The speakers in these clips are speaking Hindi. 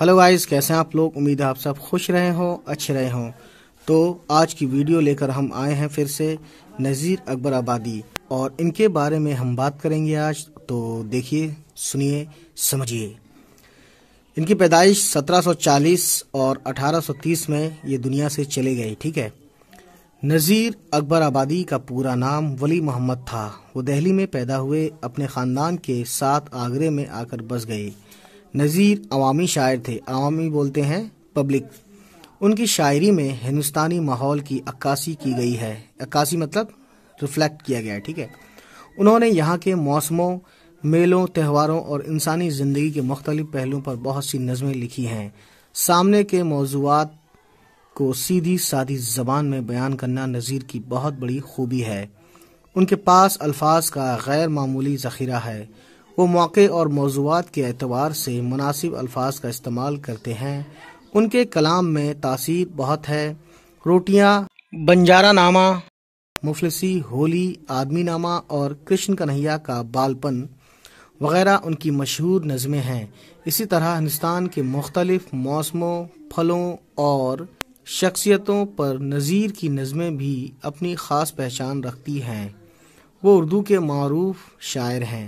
हेलो गाइस कैसे हैं आप लोग उम्मीद है आप सब खुश रहे हों अच्छे रहे हो तो आज की वीडियो लेकर हम आए हैं फिर से नज़ीर अकबर आबादी और इनके बारे में हम बात करेंगे आज तो देखिए सुनिए समझिए इनकी पैदाइश 1740 और 1830 में ये दुनिया से चले गए ठीक है नज़ीर अकबर आबादी का पूरा नाम वली मोहम्मद था वो दहली में पैदा हुए अपने ख़ानदान के साथ आगरे में आकर बस गए नज़ीर अवामी शायर थे अवामी बोलते हैं पब्लिक उनकी शायरी में हिंदुस्तानी माहौल की अक्कासी की गई है अक्कासी मतलब रिफ्लेक्ट किया गया है ठीक है उन्होंने यहाँ के मौसमों मेलों त्योहारों और इंसानी ज़िंदगी के मुख्तलिफ पहलुओं पर बहुत सी नज़में लिखी हैं सामने के मौजूद को सीधी सादी जबान में बयान करना नज़ीर की बहुत बड़ी खूबी है उनके पास अल्फाज का गैर मामूली ज़ख़ीरा है वो मौके और मौजूद के एतवार से मुनासिब अल्फाज का इस्तेमाल करते हैं उनके कलाम में तासीर बहुत है रोटियाँ बंजारा नामा मुफलसी होली आदमी नामा और कृष्ण कन्हैया का बालपन वगैरह उनकी मशहूर नज़में हैं इसी तरह हिंदुस्तान के मुख्तलिफ मौसमों फलों और शख्सियतों पर नज़ीर की नज़में भी अपनी ख़ास पहचान रखती हैं वो उर्दू के मरूफ शायर हैं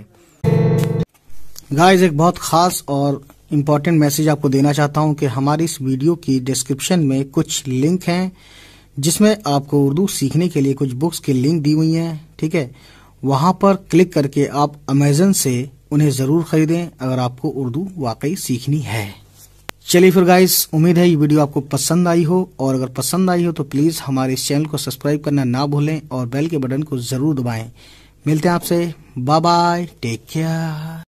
गाइस एक बहुत खास और इम्पॉर्टेंट मैसेज आपको देना चाहता हूं कि हमारी इस वीडियो की डिस्क्रिप्शन में कुछ लिंक हैं जिसमें आपको उर्दू सीखने के लिए कुछ बुक्स की लिंक दी हुई हैं ठीक है वहां पर क्लिक करके आप अमेजन से उन्हें ज़रूर ख़रीदें अगर आपको उर्दू वाकई सीखनी है चलिए फिर गाइस उम्मीद है ये वीडियो आपको पसंद आई हो और अगर पसंद आई हो तो प्लीज़ हमारे इस चैनल को सब्सक्राइब करना ना भूलें और बेल के बटन को ज़रूर दबाएं मिलते हैं आपसे बाय बाय टेक केयर